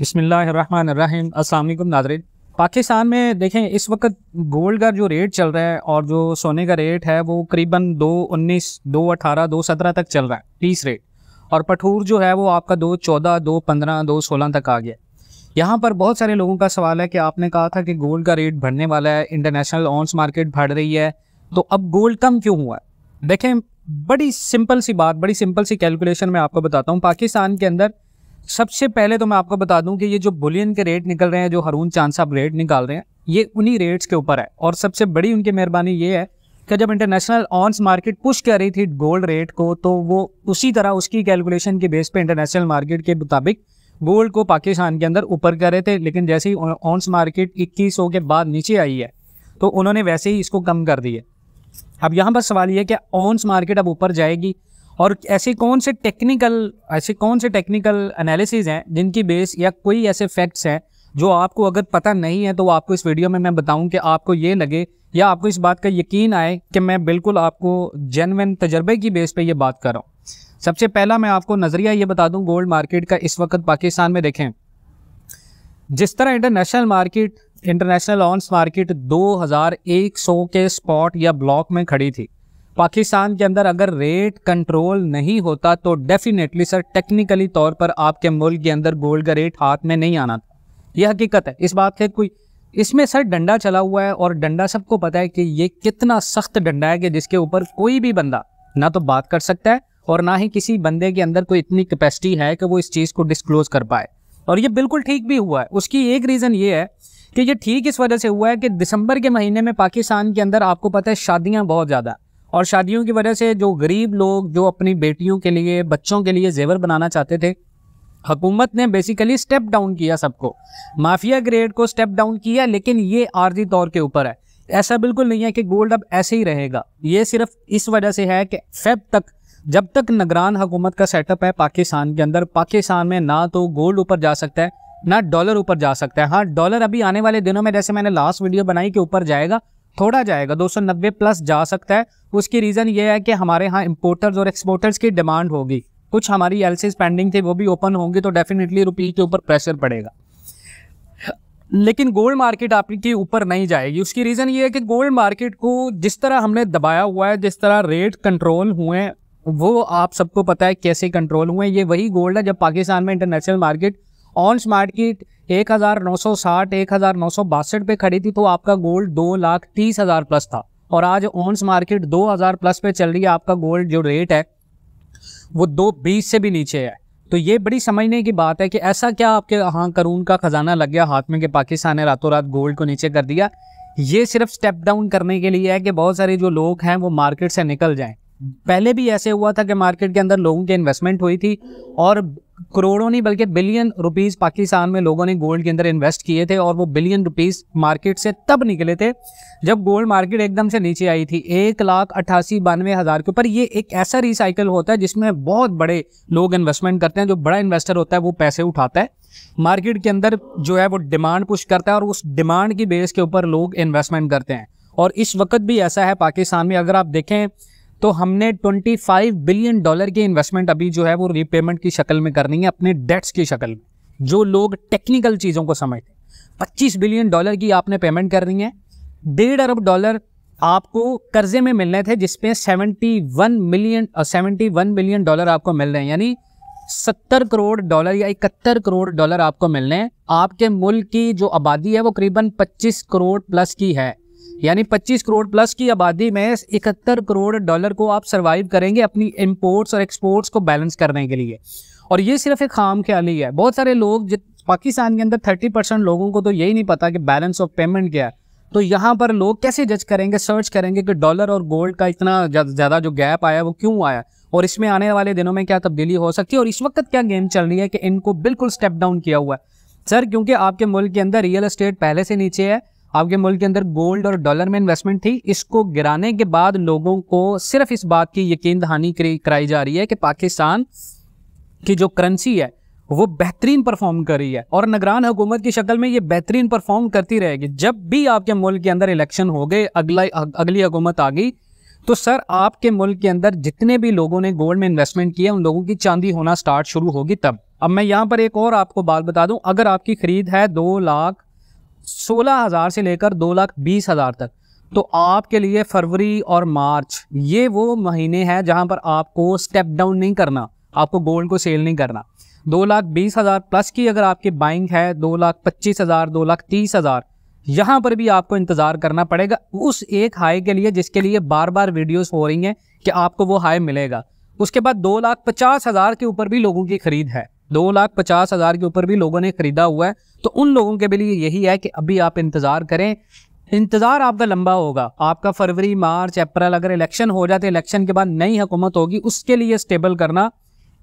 बसमीम अल्लाम नाजरीन पाकिस्तान में देखें इस वक्त गोल्ड का जो रेट चल रहा है और जो सोने का रेट है वो करीबन दो उन्नीस दो अठारह दो सत्रह तक चल रहा है पीस रेट और पठूर जो है वो आपका दो चौदह दो पंद्रह दो सोलह तक आ गया यहाँ पर बहुत सारे लोगों का सवाल है कि आपने कहा था कि गोल्ड का रेट बढ़ने वाला है इंटरनेशनल ऑन्स मार्केट बढ़ रही है तो अब गोल्ड कम क्यों हुआ देखें बड़ी सिंपल सी बात बड़ी सिंपल सी कैलकुलेशन मैं आपको बताता हूँ पाकिस्तान के अंदर सबसे पहले तो मैं आपको बता दूं कि ये जो बुलियन के रेट निकल रहे हैं जो हरून चांद साहब रेट निकाल रहे हैं ये उन्हीं रेट्स के ऊपर है और सबसे बड़ी उनकी मेहरबानी ये है कि जब इंटरनेशनल ऑन्स मार्केट पुश कर रही थी गोल्ड रेट को तो वो उसी तरह उसकी कैलकुलेशन के बेस पे इंटरनेशनल मार्केट के मुताबिक गोल्ड को पाकिस्तान के अंदर ऊपर कर रहे थे लेकिन जैसे ही ऑन्स मार्केट इक्कीस के बाद नीचे आई है तो उन्होंने वैसे ही इसको कम कर दिए अब यहाँ पर सवाल है कि ऑन्स मार्केट अब ऊपर जाएगी और ऐसे कौन से टेक्निकल ऐसे कौन से टेक्निकल एनालिसिस हैं जिनकी बेस या कोई ऐसे फैक्ट्स हैं जो आपको अगर पता नहीं है तो वो आपको इस वीडियो में मैं बताऊं कि आपको ये लगे या आपको इस बात का यकीन आए कि मैं बिल्कुल आपको जेनवन तजर्बे की बेस पे ये बात कर रहा हूँ सबसे पहला मैं आपको नज़रिया ये बता दूँ गोल्ड मार्केट का इस वक्त पाकिस्तान में देखें जिस तरह international market international ounce market 2100 के स्पॉट या ब्लॉक में खड़ी थी पाकिस्तान के अंदर अगर रेट कंट्रोल नहीं होता तो डेफिनेटली सर टेक्निकली तौर पर आपके मुल्क के अंदर गोल्ड का रेट हाथ में नहीं आना था यह हकीकत है इस बात के कोई इसमें सर डंडा चला हुआ है और डंडा सबको पता है कि ये कितना सख्त डंडा है कि जिसके ऊपर कोई भी बंदा ना तो बात कर सकता है और ना ही किसी बंदे के अंदर कोई इतनी कैपेसिटी है कि वो इस चीज़ को डिस्क्लोज कर पाए और ये बिल्कुल ठीक भी हुआ है उसकी एक रीज़न ये है कि ये ठीक इस वजह से हुआ है कि दिसंबर के महीने में पाकिस्तान के अंदर आपको पता है शादियाँ बहुत ज़्यादा और शादियों की वजह से जो गरीब लोग जो अपनी बेटियों के लिए बच्चों के लिए जेवर बनाना चाहते थे हुकूमत ने बेसिकली स्टेप डाउन किया सबको माफिया ग्रेड को स्टेप डाउन किया लेकिन ये आर्जी तौर के ऊपर है ऐसा बिल्कुल नहीं है कि गोल्ड अब ऐसे ही रहेगा ये सिर्फ इस वजह से है कि फेब तक जब तक नगरान हुकूमत का सेटअप है पाकिस्तान के अंदर पाकिस्तान में ना तो गोल्ड ऊपर जा सकता है ना डॉलर ऊपर जा सकता है हाँ डॉलर अभी आने वाले दिनों में जैसे मैंने लास्ट वीडियो बनाई कि ऊपर जाएगा थोड़ा जाएगा 290 प्लस जा सकता है उसकी रीज़न ये है कि हमारे यहाँ इम्पोर्टर्स और एक्सपोर्टर्स की डिमांड होगी कुछ हमारी एल पेंडिंग थी वो भी ओपन होंगी तो डेफिनेटली रुपये के ऊपर प्रेशर पड़ेगा लेकिन गोल्ड मार्केट आपकी ऊपर नहीं जाएगी उसकी रीज़न ये है कि गोल्ड मार्केट को जिस तरह हमने दबाया हुआ है जिस तरह रेट कंट्रोल हुए वो आप सबको पता है कैसे कंट्रोल हुए ये वही गोल्ड है जब पाकिस्तान में इंटरनेशनल मार्केट ऑन स्मार्ट की एक हज़ार नौ सौ साठ एक हज़ार नौ सौ बासठ पे खड़ी थी तो आपका गोल्ड दो लाख तीस हज़ार प्लस था और आज ऑन्स मार्केट दो हज़ार प्लस पे चल रही है आपका गोल्ड जो रेट है वो दो बीस से भी नीचे है तो ये बड़ी समझने की बात है कि ऐसा क्या आपके हाँ करून का ख़जाना लग गया हाथ में कि पाकिस्तान ने रातों रात गोल्ड को नीचे कर दिया ये सिर्फ स्टेप डाउन करने के लिए है कि बहुत सारे जो लोग हैं वो मार्केट से निकल जाए पहले भी ऐसे हुआ था कि मार्केट के अंदर लोगों की इन्वेस्टमेंट हुई थी और करोड़ों नहीं बल्कि बिलियन रुपीस पाकिस्तान में लोगों ने गोल्ड के अंदर इन्वेस्ट किए थे और वो बिलियन रुपीस मार्केट से तब निकले थे जब गोल्ड मार्केट एकदम से नीचे आई थी एक लाख अट्ठासी बानवे हज़ार के ऊपर ये एक ऐसा रिसाइकल होता है जिसमें बहुत बड़े लोग इन्वेस्टमेंट करते हैं जो बड़ा इन्वेस्टर होता है वो पैसे उठाता है मार्केट के अंदर जो है वो डिमांड पुश करता है और उस डिमांड की बेस के ऊपर लोग इन्वेस्टमेंट करते हैं और इस वक्त भी ऐसा है पाकिस्तान में अगर आप देखें तो हमने 25 बिलियन डॉलर की इन्वेस्टमेंट अभी जो है वो रीपेमेंट की शक्ल में करनी है अपने डेट्स की शक्ल में जो लोग टेक्निकल चीज़ों को समझते हैं पच्चीस बिलियन डॉलर की आपने पेमेंट करनी है डेढ़ अरब डॉलर आपको कर्जे में मिलने थे जिसमें one million seventy one million dollar आपको मिल रहे हैं यानी सत्तर करोड़ डॉलर या इकहत्तर करोड़ डॉलर आपको मिलने हैं आपके मुल्क की जो आबादी है वो करीबन पच्चीस करोड़ प्लस की है यानी 25 करोड़ प्लस की आबादी में इकहत्तर करोड़ डॉलर को आप सर्वाइव करेंगे अपनी इम्पोर्ट्स और एक्सपोर्ट्स को बैलेंस करने के लिए और ये सिर्फ एक खाम ही है बहुत सारे लोग पाकिस्तान के अंदर थर्टी परसेंट लोगों को तो यही नहीं पता कि बैलेंस ऑफ पेमेंट क्या है तो यहाँ पर लोग कैसे जज करेंगे सर्च करेंगे कि डॉलर और गोल्ड का इतना ज़्यादा जो गैप आया वो क्यों आया और इसमें आने वाले दिनों में क्या तब्दीली हो सकती है और इस वक्त क्या गेम चल रही है कि इनको बिल्कुल स्टेप डाउन किया हुआ है सर क्योंकि आपके मुल्क के अंदर रियल इस्टेट पहले से नीचे है आपके मुल्क के अंदर गोल्ड और डॉलर में इन्वेस्टमेंट थी इसको गिराने के बाद लोगों को सिर्फ इस बात की यकीन दहानी कराई जा रही है कि पाकिस्तान की जो करेंसी है वो बेहतरीन परफॉर्म कर रही है और नगरान हुकूमत की शक्ल में ये बेहतरीन परफॉर्म करती रहेगी जब भी आपके मुल्क के अंदर इलेक्शन हो गए अगला अगली हुकूमत आ गई तो सर आपके मुल्क के अंदर जितने भी लोगों ने गोल्ड में इन्वेस्टमेंट किया उन लोगों की चांदी होना स्टार्ट शुरू होगी तब अब मैं यहाँ पर एक और आपको बात बता दूँ अगर आपकी खरीद है दो लाख सोलह हज़ार से लेकर दो लाख बीस हज़ार तक तो आपके लिए फरवरी और मार्च ये वो महीने हैं जहां पर आपको स्टेप डाउन नहीं करना आपको गोल्ड को सेल नहीं करना दो लाख बीस हज़ार प्लस की अगर आपकी बाइंग है दो लाख पच्चीस हज़ार दो लाख तीस हज़ार यहाँ पर भी आपको इंतज़ार करना पड़ेगा उस एक हाई के लिए जिसके लिए बार बार वीडियोस हो रही हैं कि आपको वो हाई मिलेगा उसके बाद दो लाख पचास हज़ार के ऊपर भी लोगों की खरीद है दो लाख पचास हज़ार के ऊपर भी लोगों ने ख़रीदा हुआ है तो उन लोगों के लिए यही है कि अभी आप इंतज़ार करें इंतज़ार आपका लंबा होगा आपका फरवरी मार्च अप्रैल अगर इलेक्शन हो जाते इलेक्शन के बाद नई हुकूमत होगी उसके लिए स्टेबल करना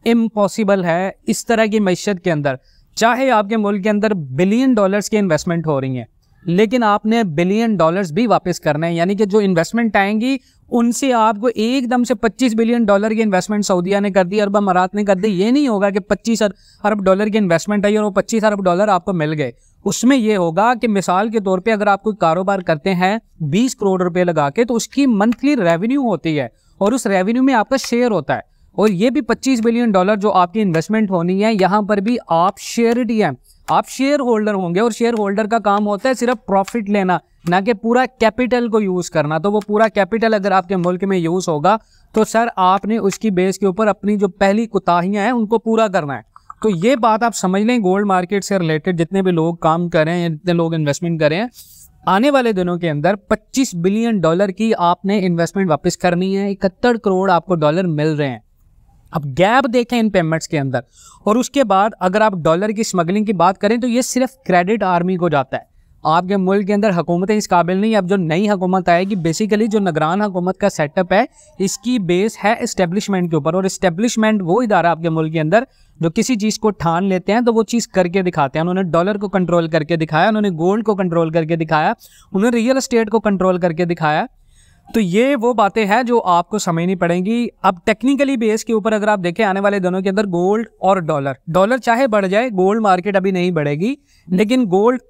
इम्पॉसिबल है इस तरह की मीशत के अंदर चाहे आपके मुल्क के अंदर बिलियन डॉलर्स की इन्वेस्टमेंट हो रही हैं लेकिन आपने बिलियन डॉलर्स भी वापस करना है यानी कि जो इन्वेस्टमेंट आएंगी उनसे आपको एकदम से 25 बिलियन डॉलर की इन्वेस्टमेंट सऊदीया ने कर दी अरब अमारात ने कर दी ये नहीं होगा कि 25 अरब डॉलर की इन्वेस्टमेंट आई और वो 25 अरब डॉलर आपको मिल गए उसमें यह होगा कि मिसाल के तौर पर अगर आप कोई कारोबार करते हैं बीस करोड़ रुपए लगा के तो उसकी मंथली रेवेन्यू होती है और उस रेवेन्यू में आपका शेयर होता है और ये भी 25 बिलियन डॉलर जो आपकी इन्वेस्टमेंट होनी है यहाँ पर भी आप शेयरिटी हैं आप शेयर होल्डर होंगे और शेयर होल्डर का काम होता है सिर्फ प्रॉफिट लेना ना कि पूरा कैपिटल को यूज़ करना तो वो पूरा कैपिटल अगर आपके मुल्क में यूज़ होगा तो सर आपने उसकी बेस के ऊपर अपनी जो पहली कुताहियाँ हैं उनको पूरा करना है तो ये बात आप समझ लें गोल्ड मार्केट से रिलेटेड जितने भी लोग काम कर रहे हैं जितने लोग इन्वेस्टमेंट करें आने वाले दिनों के अंदर 25 बिलियन डॉलर की आपने इन्वेस्टमेंट वापस करनी है इकहत्तर करोड़ आपको डॉलर मिल रहे हैं अब गैप देखें इन पेमेंट्स के अंदर और उसके बाद अगर आप डॉलर की स्मगलिंग की बात करें तो ये सिर्फ क्रेडिट आर्मी को जाता है आपके मुल्क के अंदर हुकूमतें इस काबिल नहीं अब जो नई हुकूमत आएगी बेसिकली जो नगरान हुकूमत का सेटअप है इसकी बेस है इस्टेब्लिशमेंट के ऊपर और इस्टेब्लिशमेंट वो इदारा आपके मुल्क के अंदर जो किसी चीज़ को ठान लेते हैं तो वो चीज़ करके दिखाते हैं उन्होंने डॉलर को कंट्रोल करके दिखाया उन्होंने गोल्ड को कंट्रोल करके दिखाया उन्होंने रियल इस्टेट को कंट्रोल करके दिखाया तो ये वो बातें हैं जो आपको समझनी पड़ेंगी अब टेक्निकली बेस के ऊपर अगर आप देखें आने वाले दिनों के अंदर गोल्ड और डॉलर डॉलर चाहे बढ़ जाए गोल्ड मार्केट अभी नहीं बढ़ेगी लेकिन गोल्ड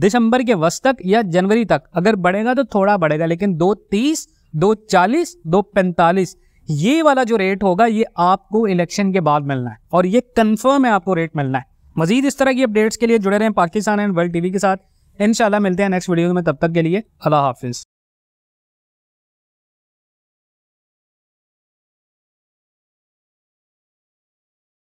दिसंबर के वस्त तक या जनवरी तक अगर बढ़ेगा तो थोड़ा बढ़ेगा लेकिन दो तीस दो चालीस दो पैंतालीस ये वाला जो रेट होगा ये आपको इलेक्शन के बाद मिलना है और ये कन्फर्म है आपको रेट मिलना है मजीद इस तरह की अपडेट्स के लिए जुड़े रहें पाकिस्तान एंड वर्ल्ड टीवी के साथ इनशाला मिलते हैं नेक्स्ट वीडियो में तब तक के लिए अल्लाह हाफिज़